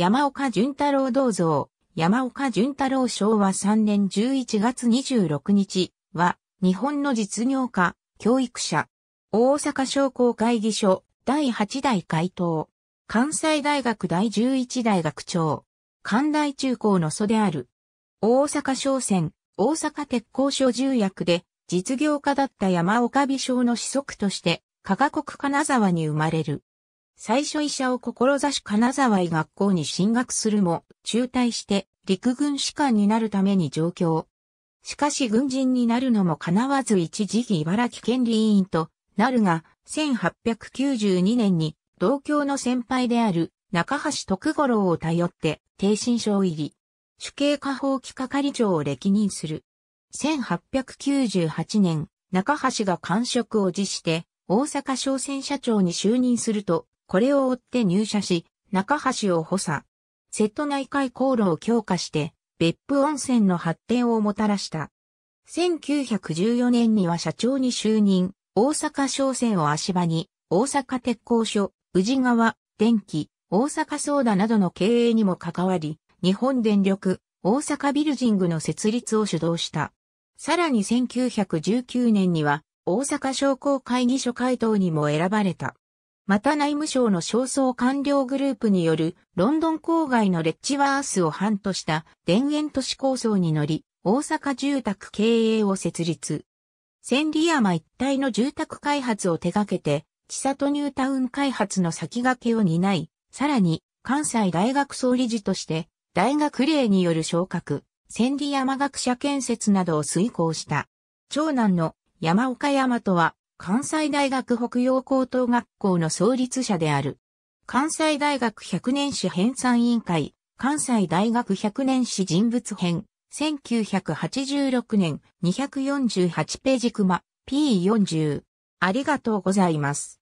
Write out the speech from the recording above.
山岡淳太郎銅像、山岡淳太郎昭和3年11月26日は、日本の実業家、教育者、大阪商工会議所、第8代会頭、関西大学第11大学長、関大中高の祖である、大阪商船、大阪鉄工所重役で、実業家だった山岡美少の子息として、加賀国金沢に生まれる。最初医者を志し金沢医学校に進学するも、中退して陸軍士官になるために上京。しかし軍人になるのも叶わず一時期茨城県理委員となるが、1892年に同郷の先輩である中橋徳五郎を頼って低心症入り、主計下法機係長を歴任する。1898年、中橋が官職を辞して大阪商船社長に就任すると、これを追って入社し、中橋を補佐。瀬戸内海航路を強化して、別府温泉の発展をもたらした。1914年には社長に就任、大阪商船を足場に、大阪鉄工所、宇治川、電気、大阪ソーダなどの経営にも関わり、日本電力、大阪ビルジングの設立を主導した。さらに1919年には、大阪商工会議所会頭にも選ばれた。また内務省の焦燥官僚グループによるロンドン郊外のレッチワースを半とした田園都市構想に乗り、大阪住宅経営を設立。千里山一帯の住宅開発を手掛けて、千里ニュータウン開発の先駆けを担い、さらに関西大学総理事として、大学令による昇格、千里山学者建設などを遂行した。長男の山岡山とは、関西大学北洋高等学校の創立者である。関西大学百年史編纂委員会、関西大学百年史人物編、1986年248ページクマ P40。ありがとうございます。